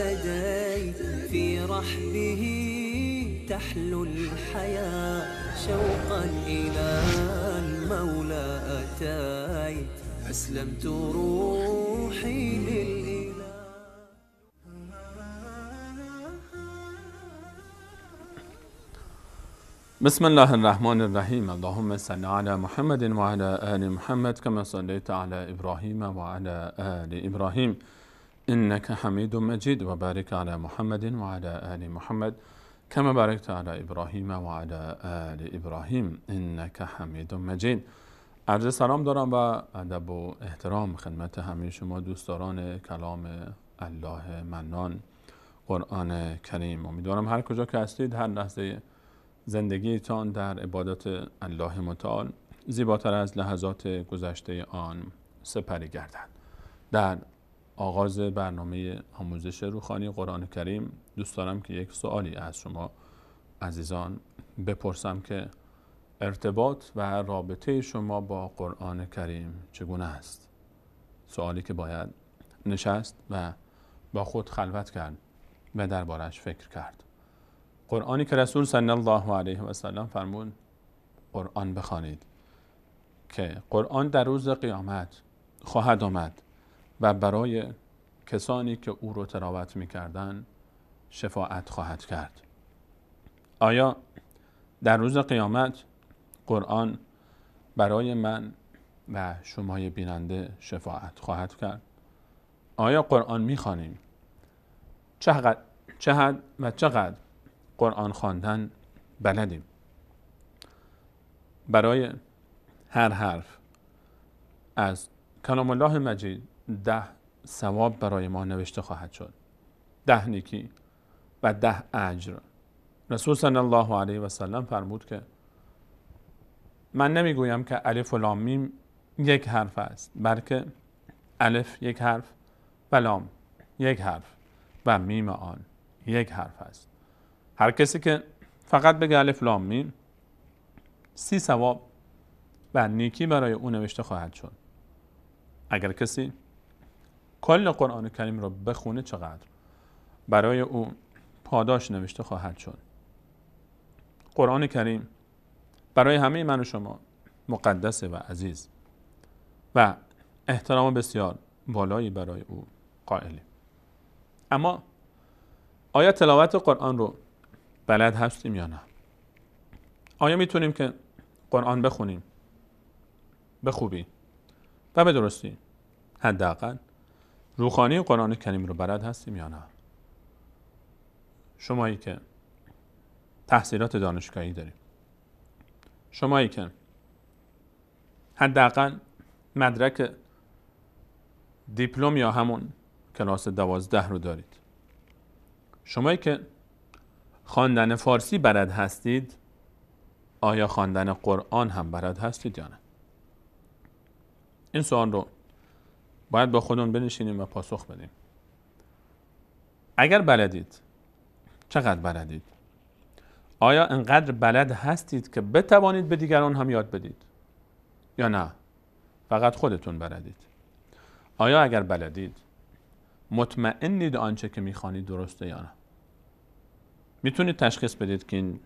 اهتديت في رحبه تحلو الحياة شوقا إلى المولى أتيت أسلمت روحي للإله بسم الله الرحمن الرحيم اللهم صل على محمد وعلى آل محمد كما صليت على إبراهيم وعلى آل إبراهيم إنك حميد مجيد وبارك على محمد وعلى آل محمد كما باركت على ابراهیم و علی آل إبراهيم إنك حميد مجید عرض سلام دارم و ادب و احترام خدمت همه شما دوستداران کلام الله منان قرآن کریم امیدوارم هر کجا که هستید هر لحظه زندگیتان در عبادت الله متعال زیباتر از لحظات گذشته آن سپری گردد در آغاز برنامه آموزش روخانی قرآن کریم دوست دارم که یک سوالی از شما عزیزان بپرسم که ارتباط و رابطه شما با قرآن کریم چگونه است؟ سوالی که باید نشست و با خود خلوت کرد و دربارش فکر کرد قرآنی که رسول صلی الله علیه و سلم فرمود قرآن بخوانید که قرآن در روز قیامت خواهد آمد و برای کسانی که او رو تراوت میکردن شفاعت خواهد کرد آیا در روز قیامت قرآن برای من و شمای بیننده شفاعت خواهد کرد آیا قرآن میخوانیم چقدر حد و چقدر قرآن خواندن بلدیم برای هر حرف از کلام الله مجید ده ثواب برای ما نوشته خواهد شد ده نیکی و ده اجر رسول صلی الله علیه و سلم فرمود که من نمیگویم که الف و لام میم یک حرف است بلکه الف یک حرف و لام یک حرف و میم آن یک حرف است هر کسی که فقط بگه الف لام میم سی ثواب و نیکی برای او نوشته خواهد شد اگر کسی کل قرآن کریم رو بخونه چقدر برای او پاداش نوشته خواهد شد قرآن کریم برای همه من و شما مقدس و عزیز و احترام بسیار بالایی برای او قائلیم اما آیا تلاوت قرآن رو بلد هستیم یا نه آیا میتونیم که قرآن بخونیم به خوبی و به درستی حداقل روخانی قرآن کریم رو بلد هستیم یا نه شمایی که تحصیلات دانشگاهی داریم شمایی که حداقل مدرک دیپلم یا همون کلاس دوازده رو دارید شمایی که خواندن فارسی بلد هستید آیا خواندن قرآن هم بلد هستید یا نه این سوال رو باید با خودمون بنشینیم و پاسخ بدیم اگر بلدید چقدر بلدید آیا انقدر بلد هستید که بتوانید به دیگران هم یاد بدید یا نه فقط خودتون بلدید آیا اگر بلدید مطمئنید آنچه که میخوانید درسته یا نه میتونید تشخیص بدید که این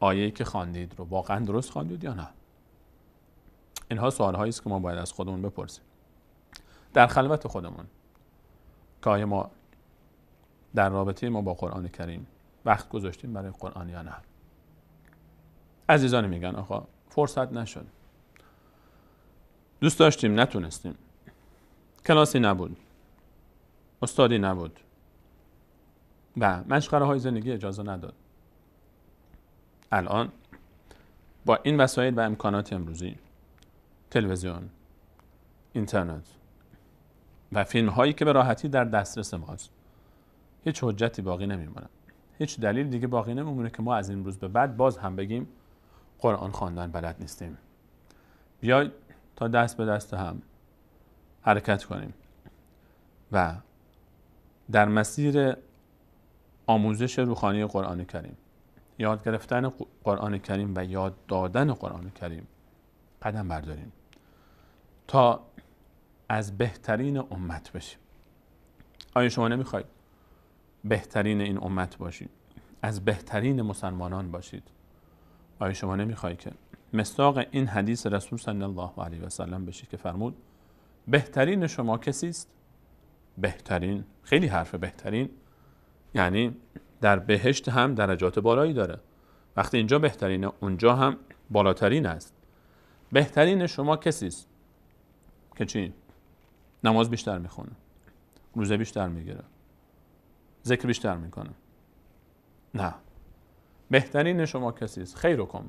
آیه که خواندید رو واقعا درست خواندید یا نه اینها سوال است که ما باید از خودمون بپرسیم در خلوت خودمون که ما در رابطه ما با قرآن کریم وقت گذاشتیم برای قرآن یا نه عزیزانی میگن آقا فرصت نشد دوست داشتیم نتونستیم کلاسی نبود استادی نبود و مشغله های زندگی اجازه نداد الان با این وسایل و امکانات امروزی تلویزیون اینترنت و فیلم هایی که به راحتی در دسترس ماست هیچ حجتی باقی نمیمونه هیچ دلیل دیگه باقی نمیمونه که ما از این روز به بعد باز هم بگیم قرآن خواندن بلد نیستیم بیاید تا دست به دست هم حرکت کنیم و در مسیر آموزش روخانی قرآن کریم یاد گرفتن قرآن کریم و یاد دادن قرآن کریم قدم برداریم تا از بهترین امت بشیم آیا شما نمیخواید بهترین این امت باشید از بهترین مسلمانان باشید آیا شما نمیخواهید که مستاق این حدیث رسول صلی الله علیه و سلم بشید که فرمود بهترین شما کسی است بهترین خیلی حرف بهترین یعنی در بهشت هم درجات بالایی داره وقتی اینجا بهترینه اونجا هم بالاترین است بهترین شما کسی است که چی نماز بیشتر میخونه روزه بیشتر میگیره ذکر بیشتر میکنه نه بهترین شما کسی است خیرکم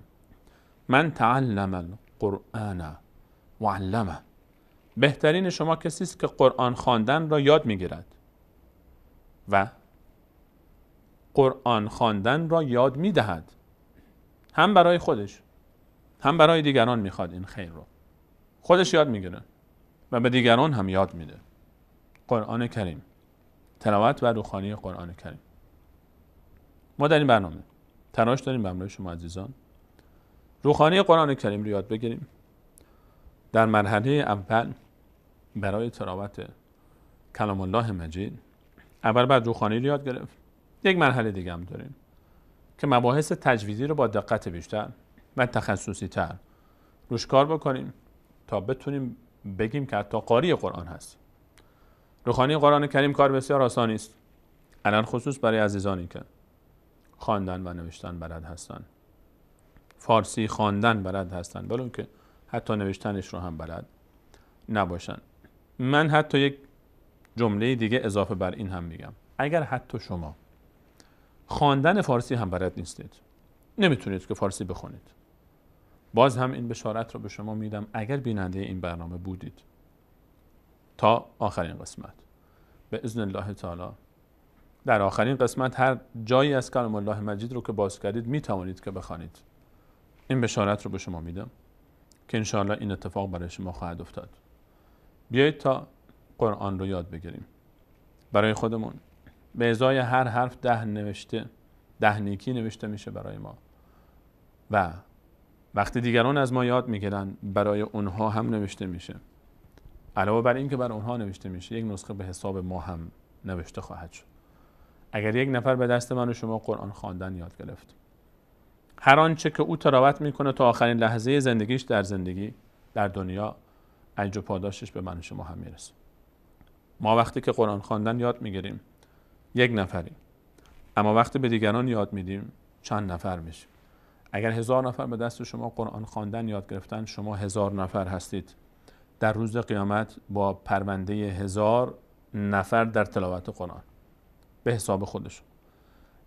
من تعلم القرآن و علمه بهترین شما کسی است که قرآن خواندن را یاد میگیرد و قرآن خواندن را یاد میدهد هم برای خودش هم برای دیگران میخواد این خیر رو خودش یاد میگیره و به دیگران هم یاد میده قرآن کریم تلاوت و روخانی قرآن کریم ما در این برنامه تلاش داریم همراه شما عزیزان روخانی قرآن کریم رو یاد بگیریم در مرحله اول برای تراوت کلام الله مجید اول بعد روخانی رو یاد گرفت یک مرحله دیگه هم داریم که مباحث تجویزی رو با دقت بیشتر و تخصصی تر روش کار بکنیم تا بتونیم بگیم که حتی قاری قرآن هست روخانی قرآن کریم کار بسیار آسانی است الان خصوص برای عزیزانی که خواندن و نوشتن بلد هستند فارسی خواندن بلد هستند بلکه که حتی نوشتنش رو هم بلد نباشند. من حتی یک جمله دیگه اضافه بر این هم میگم اگر حتی شما خواندن فارسی هم بلد نیستید نمیتونید که فارسی بخونید باز هم این بشارت رو به شما میدم اگر بیننده این برنامه بودید تا آخرین قسمت به اذن الله تعالی در آخرین قسمت هر جایی از کلام الله مجید رو که باز کردید می توانید که بخوانید این بشارت رو به شما میدم که انشاءالله این اتفاق برای شما خواهد افتاد بیایید تا قرآن رو یاد بگیریم برای خودمون به ازای هر حرف ده نوشته ده نیکی نوشته میشه برای ما و وقتی دیگران از ما یاد میگیرن برای اونها هم نوشته میشه علاوه بر این که برای اونها نوشته میشه یک نسخه به حساب ما هم نوشته خواهد شد اگر یک نفر به دست من و شما قرآن خواندن یاد گرفت هر آنچه که او تراوت میکنه تا آخرین لحظه زندگیش در زندگی در دنیا اجر و پاداشش به من و شما هم میرسه ما وقتی که قرآن خواندن یاد میگیریم یک نفریم اما وقتی به دیگران یاد میدیم چند نفر میشیم اگر هزار نفر به دست شما قرآن خواندن یاد گرفتن شما هزار نفر هستید در روز قیامت با پرونده هزار نفر در تلاوت قرآن به حساب خودشون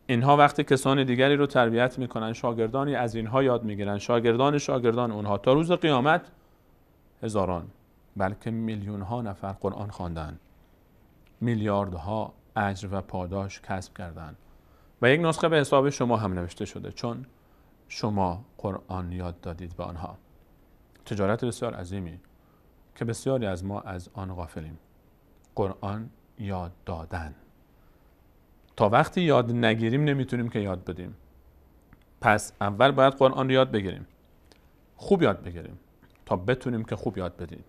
اینها وقتی کسان دیگری رو تربیت میکنن شاگردانی از اینها یاد میگیرن شاگردان شاگردان اونها تا روز قیامت هزاران بلکه میلیون ها نفر قرآن خواندن میلیاردها اجر و پاداش کسب کردند و یک نسخه به حساب شما هم نوشته شده چون شما قرآن یاد دادید به آنها تجارت بسیار عظیمی که بسیاری از ما از آن غافلیم قرآن یاد دادن تا وقتی یاد نگیریم نمیتونیم که یاد بدیم پس اول باید قرآن رو یاد بگیریم خوب یاد بگیریم تا بتونیم که خوب یاد بدیم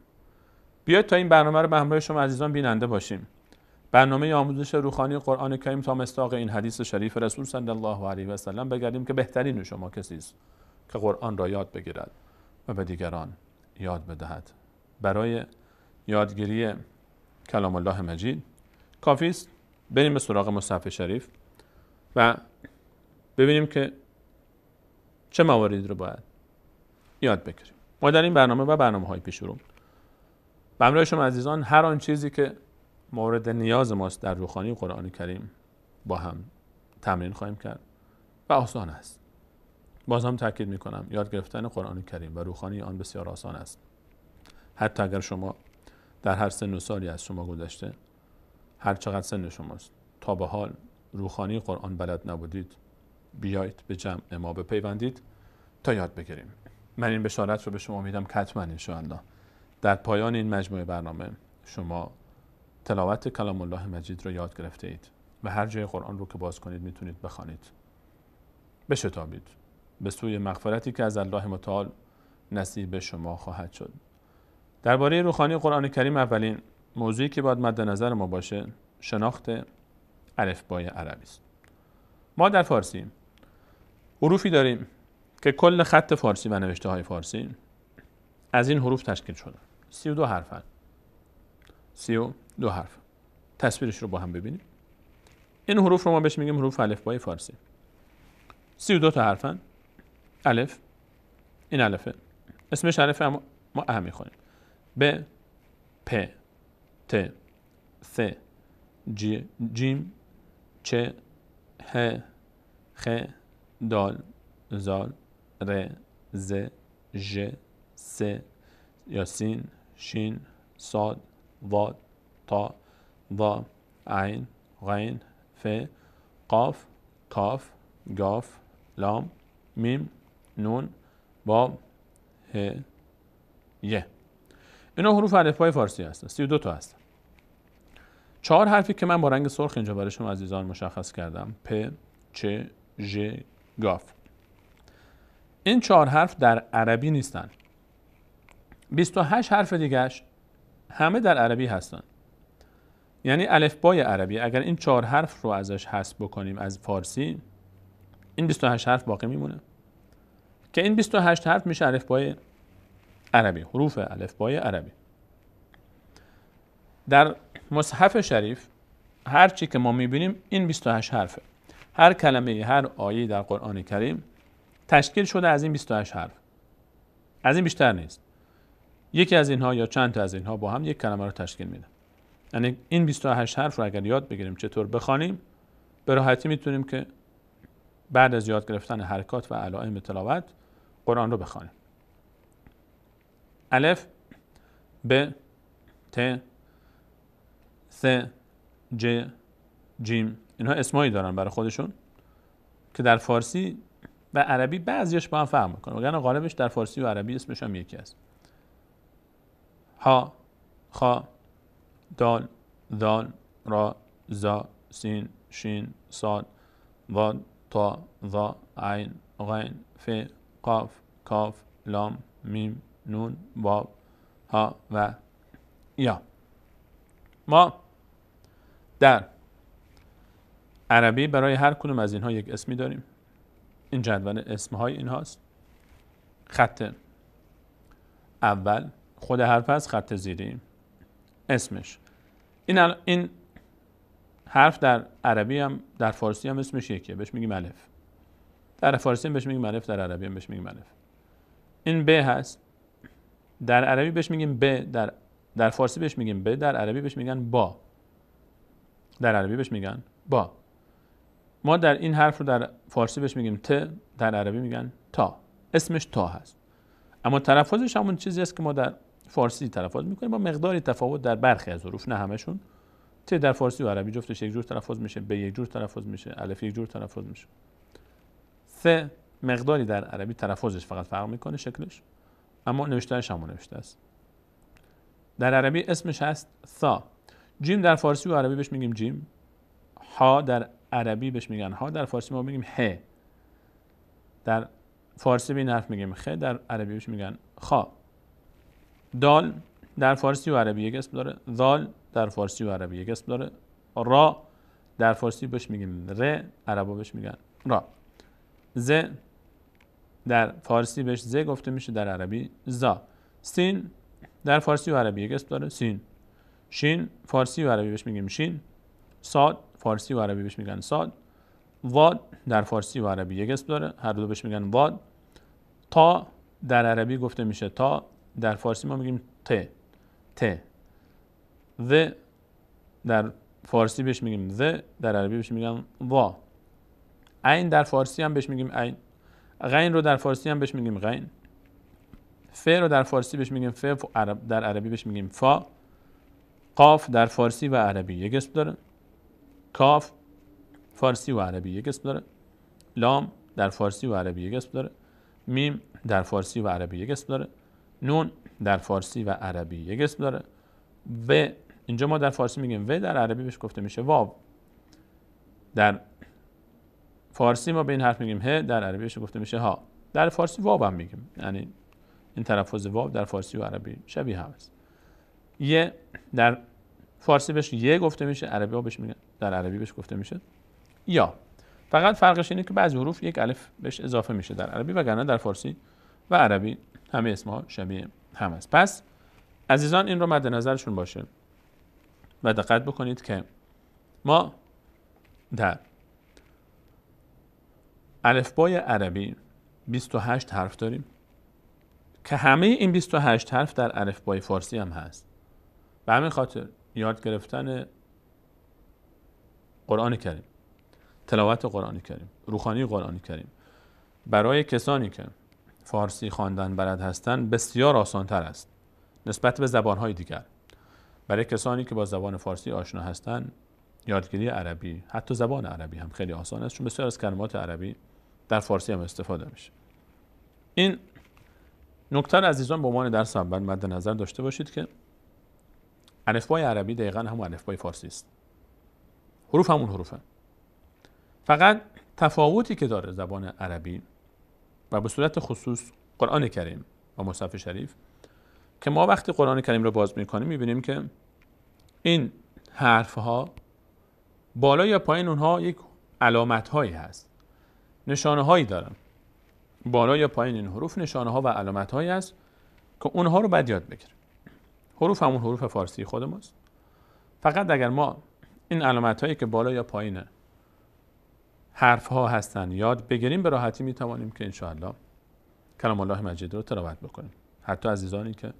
بیاید تا این برنامه رو به همراه شما عزیزان بیننده باشیم برنامه آموزش روخانی قرآن کریم تا مستاق این حدیث شریف رسول صلی الله علیه و سلم بگردیم که بهترین شما کسی است که قرآن را یاد بگیرد و به دیگران یاد بدهد برای یادگیری کلام الله مجید کافی است بریم به سراغ مصحف شریف و ببینیم که چه مواردی رو باید یاد بگیریم ما در این برنامه و برنامه های پیش رو به شما عزیزان هر آن چیزی که مورد نیاز ماست در روخانی قرآن کریم با هم تمرین خواهیم کرد و آسان است باز هم تاکید می کنم یاد گرفتن قرآن کریم و روخانی آن بسیار آسان است حتی اگر شما در هر سن و سالی از شما گذشته هر چقدر سن شماست تا به حال روخانی قرآن بلد نبودید بیایید به جمع ما بپیوندید تا یاد بگیریم من این بشارت رو به شما میدم کتمن حتما انشاءالله در پایان این مجموعه برنامه شما تلاوت کلام الله مجید رو یاد گرفته اید و هر جای قرآن رو که باز کنید میتونید بخوانید بشتابید به سوی مغفرتی که از الله متعال نصیب شما خواهد شد درباره روخانی قرآن کریم اولین موضوعی که باید مد نظر ما باشه شناخت الفبای عربی است ما در فارسی حروفی داریم که کل خط فارسی و نوشته های فارسی از این حروف تشکیل شده 32 حرفند سی و دو حرف تصویرش رو با هم ببینیم این حروف رو ما بهش میگیم حروف بای فارسی سی و دو تا حرفن الف این الفه اسمش الفه اما ما اه میخونیم ب پ ت ث ج جیم چ، ه خ دال زال ر ز ژ س یاسین شین ساد و تا و، عین غین ف قاف کاف گاف لام میم نون با ه یه اینا حروف پای فارسی هستن 32 تا هستن چهار حرفی که من با رنگ سرخ اینجا برای شما عزیزان مشخص کردم پ چ ژ گاف این چهار حرف در عربی نیستن 28 حرف دیگهش همه در عربی هستن یعنی الفبای عربی اگر این چهار حرف رو ازش حسب بکنیم از فارسی این 28 حرف باقی میمونه که این 28 حرف میشه الفبای عربی حروف الفبای عربی در مصحف شریف هر چی که ما میبینیم این 28 حرفه هر کلمه هر آیه در قرآن کریم تشکیل شده از این 28 حرف از این بیشتر نیست یکی از اینها یا چند تا از اینها با هم یک کلمه رو تشکیل میدن یعنی این 28 حرف رو اگر یاد بگیریم چطور بخوانیم به راحتی میتونیم که بعد از یاد گرفتن حرکات و علائم تلاوت قرآن رو بخوانیم الف ب ت س ج جیم اینها اسمایی دارن برای خودشون که در فارسی و عربی بعضیش با هم فرق میکنه وگرنه غالبش در فارسی و عربی اسمش هم یکی است ها خا دال دال را زا سین شین صاد ضاد تا ضا عین غین ف قاف کاف لام میم نون باب ها و یا ما در عربی برای هر کدوم از اینها یک اسمی داریم این جدول اسمهای اینهاست خط اول خود حرف از خط زیری اسمش این, این حرف در عربی هم در فارسی هم اسمش یکیه بهش میگیم الف در فارسی هم بهش میگیم الف در عربی هم بهش میگیم الف این ب هست در عربی بهش میگیم ب در در فارسی بهش میگیم ب در عربی بهش میگن با در عربی بهش میگن با ما در این حرف رو در فارسی بهش میگیم ت در عربی میگن تا اسمش تا هست اما تلفظش همون چیزی است که ما در فارسی تلفظ میکنه با مقداری تفاوت در برخی از حروف نه همشون چه در فارسی و عربی جفتش یک جور تلفظ میشه به یک جور تلفظ میشه الف یک جور تلفظ میشه سه مقداری در عربی تلفظش فقط فرق میکنه شکلش اما نوشتنش همون نوشته است در عربی اسمش هست سا جیم در فارسی و عربی بهش میگیم جیم ها در عربی بهش میگن ها در فارسی ما میگیم ه در فارسی به این حرف میگیم خ در عربی بهش میگن خا دال در فارسی و عربی یک اسم داره دال در فارسی و عربی یک اسم داره را در فارسی بهش میگن ر عربا بهش میگن را ز در فارسی بهش ز گفته میشه در عربی زا سین در فارسی و عربی یک اسم داره سین شین فارسی و عربی بهش میگیم شین ساد فارسی و عربی بهش میگن ساد واد در فارسی و عربی یک اسم داره هر دو بهش میگن واد تا در عربی گفته میشه تا در فارسی ما میگیم ت ت ذ در فارسی بهش میگیم ذ در عربی بهش میگم وا عین در فارسی هم بهش میگیم عین غین رو در فارسی هم بهش میگیم غین ف رو در فارسی بهش میگیم ف در عربی بهش میگیم فا قاف در فارسی و عربی یک اسم داره کاف فارسی و عربی یک اسم داره لام در فارسی و عربی یک اسم داره میم در فارسی و عربی یک اسم داره نون در فارسی و عربی یک اسم داره و اینجا ما در فارسی میگیم و در عربی بهش گفته میشه واو در فارسی ما به این حرف میگیم ه در عربی بهش گفته میشه ها در فارسی واو هم میگیم یعنی این تلفظ واو در فارسی و عربی شبیه هم یه در فارسی بهش یه گفته میشه عربی ها بهش میگن در عربی بهش گفته میشه یا فقط فرقش اینه که بعضی حروف یک الف بهش اضافه میشه در عربی وگرنه در فارسی و عربی همه اسمها شبیه هم است پس عزیزان این رو مد نظرشون باشه و دقت بکنید که ما در الفبای عربی 28 حرف داریم که همه این 28 حرف در الفبای فارسی هم هست به همین خاطر یاد گرفتن قرآن کریم تلاوت قرآن کریم روخانی قرآن کریم برای کسانی که فارسی خواندن بلد هستند بسیار تر است نسبت به زبانهای دیگر برای کسانی که با زبان فارسی آشنا هستند یادگیری عربی حتی زبان عربی هم خیلی آسان است چون بسیار از کلمات عربی در فارسی هم استفاده میشه این نکته عزیزان به عنوان درس اول مد نظر داشته باشید که الفبای عربی دقیقا هم الفبای فارسی است حروف همون حروفه فقط تفاوتی که داره زبان عربی و به صورت خصوص قرآن کریم و مصحف شریف که ما وقتی قرآن کریم رو باز میکنیم میبینیم که این حرف ها بالا یا پایین اونها یک علامت هایی هست نشانه هایی دارن بالا یا پایین این حروف نشانه ها و علامت هایی است که اونها رو بد یاد بگیریم حروف همون حروف فارسی خود ماست فقط اگر ما این علامت هایی که بالا یا پایینه حرف ها هستن یاد بگیریم به راحتی می توانیم که انشاءالله کلام الله مجید رو تلاوت بکنیم حتی عزیزانی که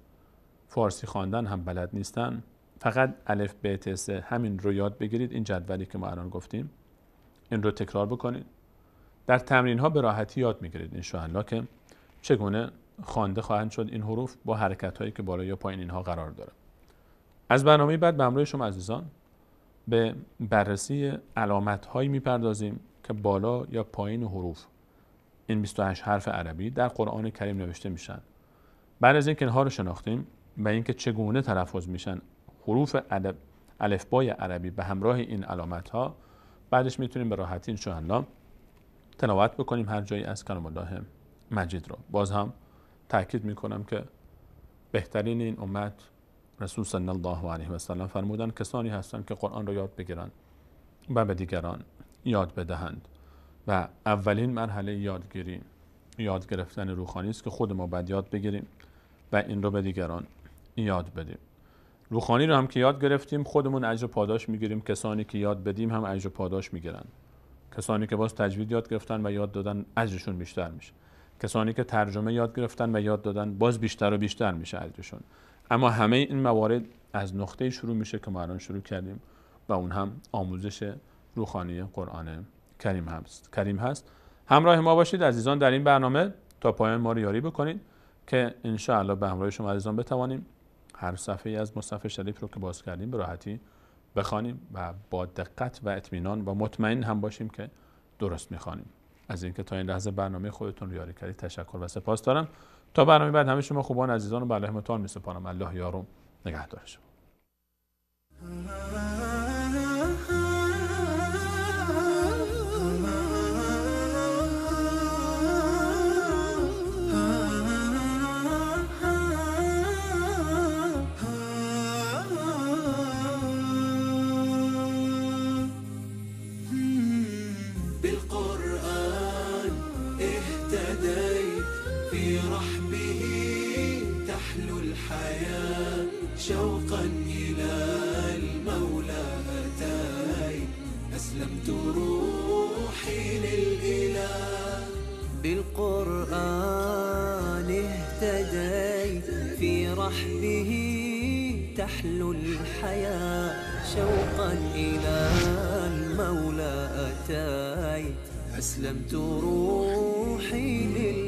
فارسی خواندن هم بلد نیستن فقط الف ب همین رو یاد بگیرید این جدولی که ما الان گفتیم این رو تکرار بکنید در تمرین ها به راحتی یاد میگیرید ان که چگونه خوانده خواهند شد این حروف با حرکت هایی که بالا یا پایین اینها قرار داره از برنامه بعد به همراه شما عزیزان به بررسی علامت هایی میپردازیم که بالا یا پایین حروف این 28 حرف عربی در قرآن کریم نوشته میشن بعد از اینکه اینها رو شناختیم و اینکه چگونه تلفظ میشن حروف عدب الفبای عربی به همراه این علامت ها بعدش میتونیم به راحتی انشاءالله تلاوت بکنیم هر جایی از کلام الله مجید رو باز هم تاکید میکنم که بهترین این امت رسول صلی الله علیه و سلم فرمودن کسانی هستند که قرآن را یاد بگیرن و به دیگران یاد بدهند و اولین مرحله یادگیری یاد گرفتن روخانی است که خود ما باید یاد بگیریم و این رو به دیگران یاد بدیم روخانی رو هم که یاد گرفتیم خودمون اجر پاداش میگیریم کسانی که یاد بدیم هم اجر پاداش میگیرن کسانی که باز تجوید یاد گرفتن و یاد دادن اجرشون بیشتر میشه کسانی که ترجمه یاد گرفتن و یاد دادن باز بیشتر و بیشتر میشه اجرشون اما همه این موارد از نقطه شروع میشه که ما الان شروع کردیم و اون هم آموزش روخانی قرآن کریم هست کریم هست همراه ما باشید عزیزان در این برنامه تا پایان ما رو یاری بکنید که الله به همراه شما عزیزان بتوانیم هر صفحه ای از مصحف شریف رو که باز کردیم به راحتی بخوانیم و با دقت و اطمینان و مطمئن هم باشیم که درست میخوانیم از اینکه تا این لحظه برنامه خودتون رو یاری کردید تشکر و سپاس دارم تا برنامه بعد همه شما خوبان عزیزان رو به الله می الله یارو نگهدار شوقا إلى المولى أتاي أسلمت روحي للإله بالقرآن اهتدي في رحبه تحلو الحياة شوقا إلى المولى أتاي أسلمت روحي للإله